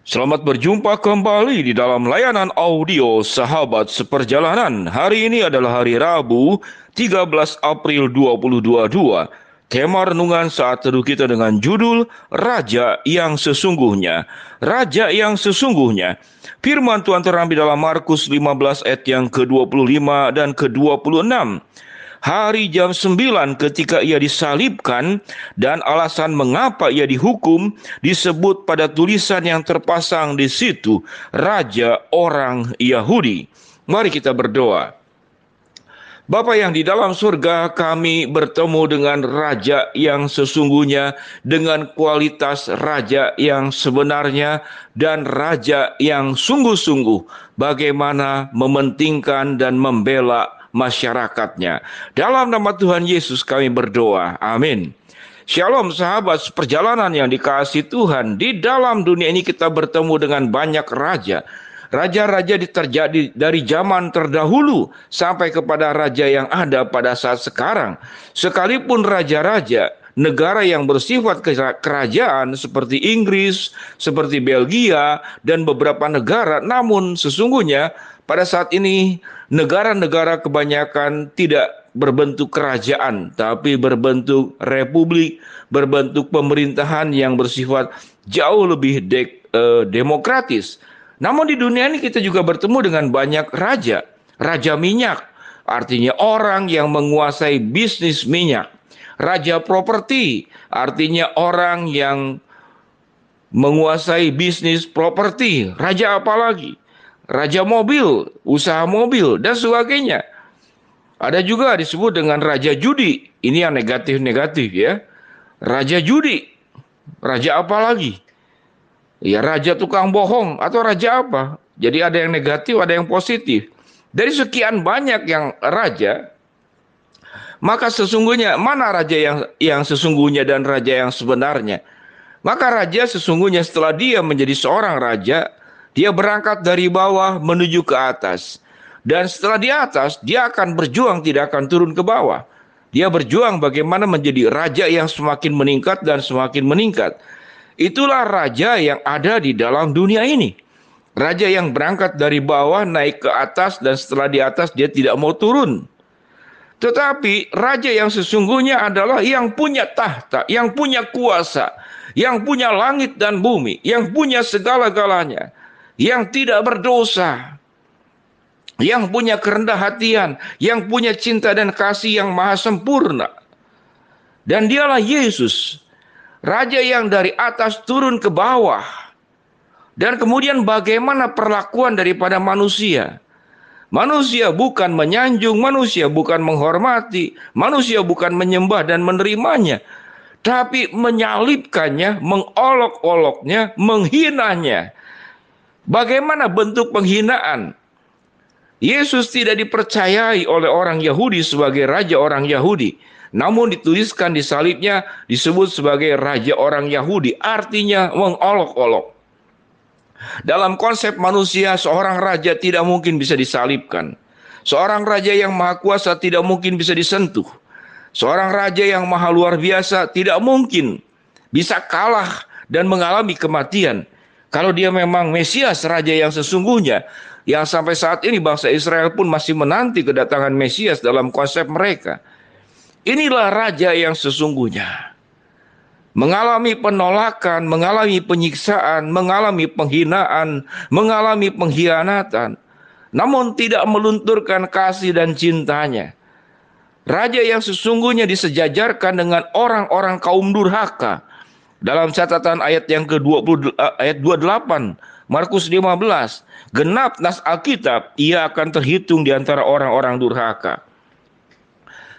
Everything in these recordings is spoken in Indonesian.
Selamat berjumpa kembali di dalam layanan audio Sahabat Seperjalanan. Hari ini adalah hari Rabu, 13 April 2022. Tema renungan saat teduh kita dengan judul Raja yang Sesungguhnya. Raja yang Sesungguhnya. Firman Tuhan terambil dalam Markus 15 ayat yang ke-25 dan ke-26 hari jam 9 ketika ia disalibkan dan alasan mengapa ia dihukum disebut pada tulisan yang terpasang di situ raja orang Yahudi. Mari kita berdoa. Bapa yang di dalam surga, kami bertemu dengan raja yang sesungguhnya, dengan kualitas raja yang sebenarnya, dan raja yang sungguh-sungguh bagaimana mementingkan dan membela masyarakatnya. Dalam nama Tuhan Yesus kami berdoa. Amin. Shalom sahabat perjalanan yang dikasih Tuhan. Di dalam dunia ini kita bertemu dengan banyak raja. Raja-raja terjadi dari zaman terdahulu sampai kepada raja yang ada pada saat sekarang. Sekalipun raja-raja negara yang bersifat kerajaan seperti Inggris, seperti Belgia, dan beberapa negara. Namun sesungguhnya pada saat ini, negara-negara kebanyakan tidak berbentuk kerajaan, tapi berbentuk republik, berbentuk pemerintahan yang bersifat jauh lebih de eh, demokratis. Namun di dunia ini kita juga bertemu dengan banyak raja, raja minyak, artinya orang yang menguasai bisnis minyak, raja properti, artinya orang yang menguasai bisnis properti, raja apa lagi? raja mobil, usaha mobil, dan sebagainya. Ada juga disebut dengan raja judi. Ini yang negatif-negatif ya. Raja judi. Raja apa lagi? Ya raja tukang bohong atau raja apa? Jadi ada yang negatif, ada yang positif. Dari sekian banyak yang raja, maka sesungguhnya mana raja yang yang sesungguhnya dan raja yang sebenarnya? Maka raja sesungguhnya setelah dia menjadi seorang raja, dia berangkat dari bawah menuju ke atas. Dan setelah di atas, dia akan berjuang tidak akan turun ke bawah. Dia berjuang bagaimana menjadi raja yang semakin meningkat dan semakin meningkat. Itulah raja yang ada di dalam dunia ini. Raja yang berangkat dari bawah naik ke atas dan setelah di atas dia tidak mau turun. Tetapi raja yang sesungguhnya adalah yang punya tahta, yang punya kuasa, yang punya langit dan bumi, yang punya segala-galanya yang tidak berdosa, yang punya kerendah hatian, yang punya cinta dan kasih yang maha sempurna. Dan dialah Yesus, Raja yang dari atas turun ke bawah. Dan kemudian bagaimana perlakuan daripada manusia? Manusia bukan menyanjung, manusia bukan menghormati, manusia bukan menyembah dan menerimanya, tapi menyalipkannya, mengolok-oloknya, menghinanya, Bagaimana bentuk penghinaan? Yesus tidak dipercayai oleh orang Yahudi sebagai raja orang Yahudi, namun dituliskan di salibnya disebut sebagai raja orang Yahudi, artinya mengolok-olok. Dalam konsep manusia, seorang raja tidak mungkin bisa disalibkan. Seorang raja yang maha kuasa tidak mungkin bisa disentuh. Seorang raja yang maha luar biasa tidak mungkin bisa kalah dan mengalami kematian. Kalau dia memang Mesias, Raja yang sesungguhnya, yang sampai saat ini bangsa Israel pun masih menanti kedatangan Mesias dalam konsep mereka. Inilah Raja yang sesungguhnya. Mengalami penolakan, mengalami penyiksaan, mengalami penghinaan, mengalami pengkhianatan. Namun tidak melunturkan kasih dan cintanya. Raja yang sesungguhnya disejajarkan dengan orang-orang kaum durhaka dalam catatan ayat yang ke-20 eh, ayat 28 Markus 15 genap nas Alkitab ia akan terhitung di antara orang-orang durhaka.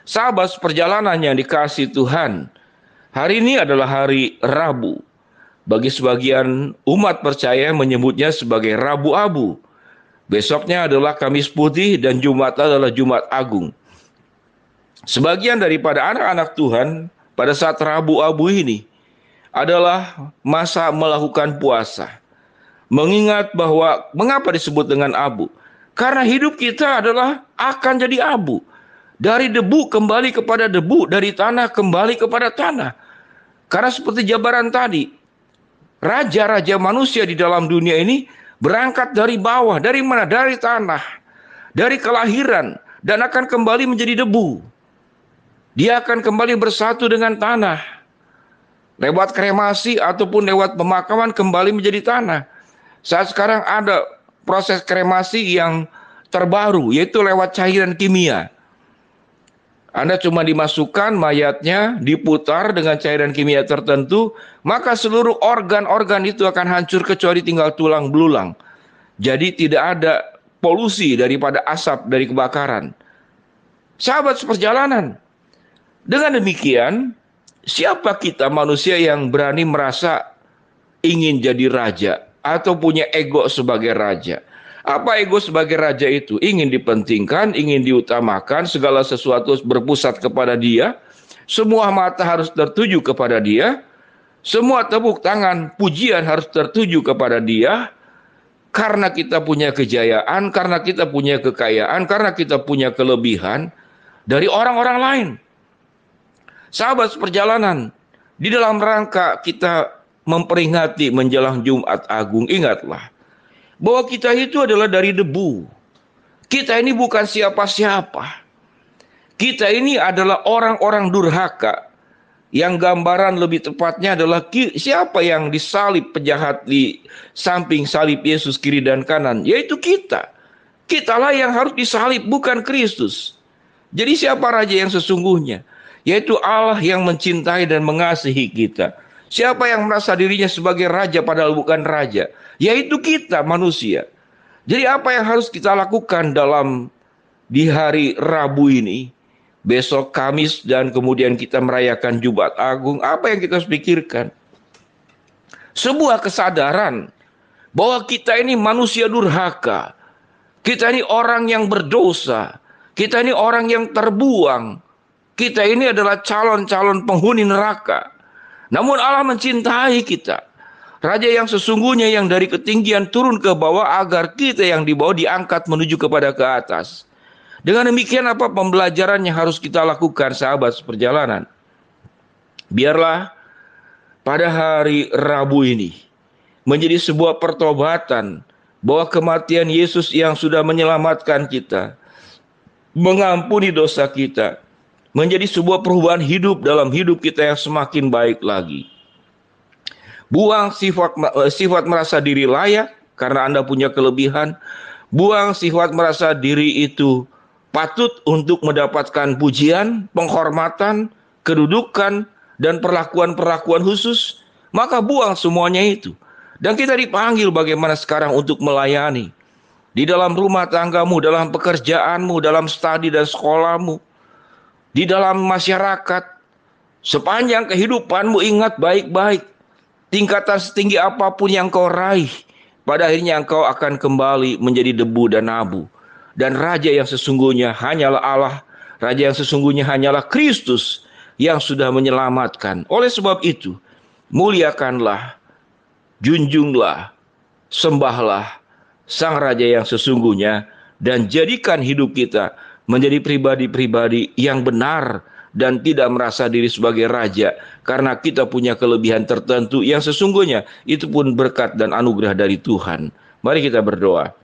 Sahabat perjalanan yang dikasih Tuhan. Hari ini adalah hari Rabu. Bagi sebagian umat percaya menyebutnya sebagai Rabu Abu. Besoknya adalah Kamis Putih dan Jumat adalah Jumat Agung. Sebagian daripada anak-anak Tuhan pada saat Rabu Abu ini adalah masa melakukan puasa. Mengingat bahwa mengapa disebut dengan abu? Karena hidup kita adalah akan jadi abu. Dari debu kembali kepada debu, dari tanah kembali kepada tanah. Karena seperti jabaran tadi, raja-raja manusia di dalam dunia ini berangkat dari bawah, dari mana? Dari tanah, dari kelahiran, dan akan kembali menjadi debu. Dia akan kembali bersatu dengan tanah lewat kremasi ataupun lewat pemakaman kembali menjadi tanah. Saat sekarang ada proses kremasi yang terbaru yaitu lewat cairan kimia. Anda cuma dimasukkan mayatnya, diputar dengan cairan kimia tertentu, maka seluruh organ-organ itu akan hancur kecuali tinggal tulang belulang. Jadi tidak ada polusi daripada asap dari kebakaran. Sahabat seperjalanan. Dengan demikian, Siapa kita manusia yang berani merasa ingin jadi raja atau punya ego sebagai raja? Apa ego sebagai raja itu? Ingin dipentingkan, ingin diutamakan, segala sesuatu berpusat kepada dia, semua mata harus tertuju kepada dia, semua tepuk tangan, pujian harus tertuju kepada dia, karena kita punya kejayaan, karena kita punya kekayaan, karena kita punya kelebihan dari orang-orang lain. Sahabat perjalanan, di dalam rangka kita memperingati menjelang Jumat Agung, ingatlah bahwa kita itu adalah dari debu. Kita ini bukan siapa-siapa. Kita ini adalah orang-orang durhaka yang gambaran lebih tepatnya adalah siapa yang disalib penjahat di samping salib Yesus kiri dan kanan, yaitu kita. Kitalah yang harus disalib, bukan Kristus. Jadi siapa raja yang sesungguhnya? yaitu Allah yang mencintai dan mengasihi kita. Siapa yang merasa dirinya sebagai raja padahal bukan raja? Yaitu kita manusia. Jadi apa yang harus kita lakukan dalam di hari Rabu ini? Besok Kamis dan kemudian kita merayakan Jumat Agung. Apa yang kita harus pikirkan? Sebuah kesadaran bahwa kita ini manusia durhaka. Kita ini orang yang berdosa. Kita ini orang yang terbuang. Kita ini adalah calon-calon penghuni neraka. Namun Allah mencintai kita. Raja yang sesungguhnya yang dari ketinggian turun ke bawah agar kita yang di bawah diangkat menuju kepada ke atas. Dengan demikian apa pembelajaran yang harus kita lakukan sahabat seperjalanan? Biarlah pada hari Rabu ini menjadi sebuah pertobatan bahwa kematian Yesus yang sudah menyelamatkan kita, mengampuni dosa kita, menjadi sebuah perubahan hidup dalam hidup kita yang semakin baik lagi. Buang sifat eh, sifat merasa diri layak karena Anda punya kelebihan. Buang sifat merasa diri itu patut untuk mendapatkan pujian, penghormatan, kedudukan dan perlakuan-perlakuan khusus, maka buang semuanya itu. Dan kita dipanggil bagaimana sekarang untuk melayani di dalam rumah tanggamu, dalam pekerjaanmu, dalam studi dan sekolahmu, di dalam masyarakat. Sepanjang kehidupanmu ingat baik-baik. Tingkatan setinggi apapun yang kau raih, pada akhirnya engkau akan kembali menjadi debu dan abu. Dan raja yang sesungguhnya hanyalah Allah, raja yang sesungguhnya hanyalah Kristus yang sudah menyelamatkan. Oleh sebab itu, muliakanlah, junjunglah, sembahlah sang raja yang sesungguhnya dan jadikan hidup kita menjadi pribadi-pribadi yang benar dan tidak merasa diri sebagai raja karena kita punya kelebihan tertentu yang sesungguhnya itu pun berkat dan anugerah dari Tuhan. Mari kita berdoa.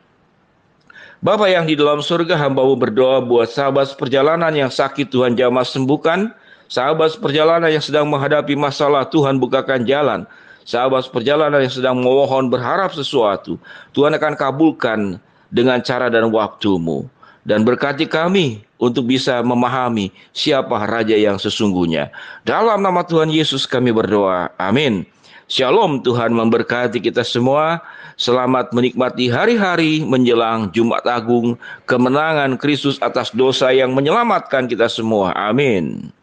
Bapa yang di dalam surga hambamu berdoa buat sahabat perjalanan yang sakit Tuhan jamah sembuhkan. Sahabat perjalanan yang sedang menghadapi masalah Tuhan bukakan jalan. Sahabat perjalanan yang sedang memohon berharap sesuatu. Tuhan akan kabulkan dengan cara dan waktumu dan berkati kami untuk bisa memahami siapa Raja yang sesungguhnya. Dalam nama Tuhan Yesus kami berdoa. Amin. Shalom Tuhan memberkati kita semua. Selamat menikmati hari-hari menjelang Jumat Agung, kemenangan Kristus atas dosa yang menyelamatkan kita semua. Amin.